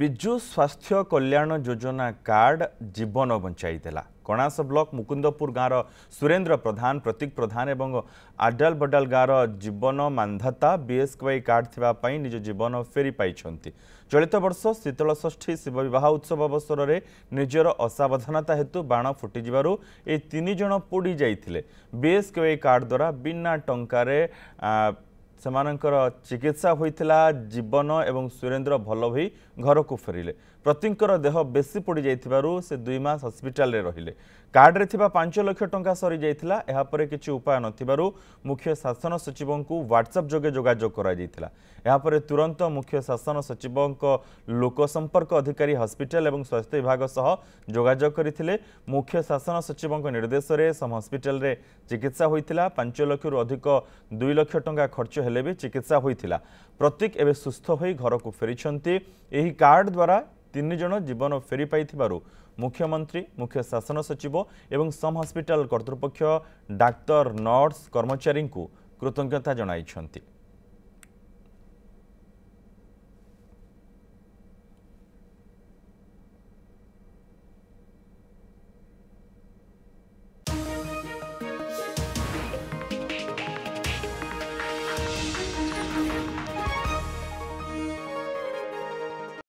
ବିଜୁ ସ୍ୱାସ୍ଥ୍ୟ କଲ୍ୟାଣ ଯୋଜନା କାର୍ଡ ଜୀବନ ବଞ୍ଚାଇଦେଲା କଣାସ ବ୍ଲକ ମୁକୁନ୍ଦପୁର ଗାଁର ସୁରେନ୍ଦ୍ର ପ୍ରଧାନ ପ୍ରତୀକ ପ୍ରଧାନ ଏବଂ ଆଡାଲ ବଡାଲ ଗାଁର ଜୀବନ ମାନ୍ଧାତା ବିଏସ୍କେୱାଇ କାର୍ଡ ଥିବା ପାଇଁ ନିଜ ଜୀବନ ଫେରି ପାଇଛନ୍ତି ଚଳିତ ବର୍ଷ ଶୀତଳଷଷ୍ଠୀ ଶିବ ବିବାହ ଉତ୍ସବ ଅବସରରେ ନିଜର ଅସାବଧାନତା ହେତୁ ବାଣ ଫୁଟିଯିବାରୁ ଏହି ତିନି ଜଣ ପୋଡ଼ି ଯାଇଥିଲେ ବିଏସ୍କେୱାଇ କାର୍ଡ ଦ୍ୱାରା ବିନା ଟଙ୍କାରେ ସେମାନଙ୍କର ଚିକିତ୍ସା ହୋଇଥିଲା ଜୀବନ ଏବଂ ସୁରେନ୍ଦ୍ର ଭଲ ହୋଇ ଘରକୁ ଫେରିଲେ ପ୍ରତୀଙ୍କର ଦେହ ବେଶୀ ପଡ଼ିଯାଇଥିବାରୁ ସେ ଦୁଇ ମାସ ହସ୍ପିଟାଲରେ ରହିଲେ କାର୍ଡ଼ରେ ଥିବା ପାଞ୍ଚ ଲକ୍ଷ ଟଙ୍କା ସରିଯାଇଥିଲା ଏହାପରେ କିଛି ଉପାୟ ନଥିବାରୁ ମୁଖ୍ୟ ଶାସନ ସଚିବଙ୍କୁ ହ୍ୱାଟ୍ସଆପ୍ ଯୋଗେ ଯୋଗାଯୋଗ କରାଯାଇଥିଲା ଏହାପରେ ତୁରନ୍ତ ମୁଖ୍ୟ ଶାସନ ସଚିବଙ୍କ ଲୋକସମ୍ପର୍କ ଅଧିକାରୀ ହସ୍ପିଟାଲ ଏବଂ ସ୍ୱାସ୍ଥ୍ୟ ବିଭାଗ ସହ ଯୋଗାଯୋଗ କରିଥିଲେ ମୁଖ୍ୟ ଶାସନ ସଚିବଙ୍କ ନିର୍ଦ୍ଦେଶରେ ସମ ହସ୍ପିଟାଲରେ ଚିକିତ୍ସା ହୋଇଥିଲା ପାଞ୍ଚ ଲକ୍ଷରୁ ଅଧିକ ଦୁଇ ଲକ୍ଷ ଟଙ୍କା ଖର୍ଚ୍ଚ ହେଲେ ବି ଚିକିତ୍ସା ହୋଇଥିଲା ପ୍ରତୀକ ଏବେ ସୁସ୍ଥ ହୋଇ ଘରକୁ ଫେରିଛନ୍ତି ଏହି କାର୍ଡ ଦ୍ୱାରା ତିନି ଜଣ ଜୀବନ ଫେରି ପାଇଥିବାରୁ ମୁଖ୍ୟମନ୍ତ୍ରୀ ମୁଖ୍ୟ ଶାସନ ସଚିବ ଏବଂ ସମ୍ ହସ୍ପିଟାଲ କର୍ତ୍ତୃପକ୍ଷ ଡାକ୍ତର ନର୍ସ କର୍ମଚାରୀଙ୍କୁ କୃତଜ୍ଞତା ଜଣାଇଛନ୍ତି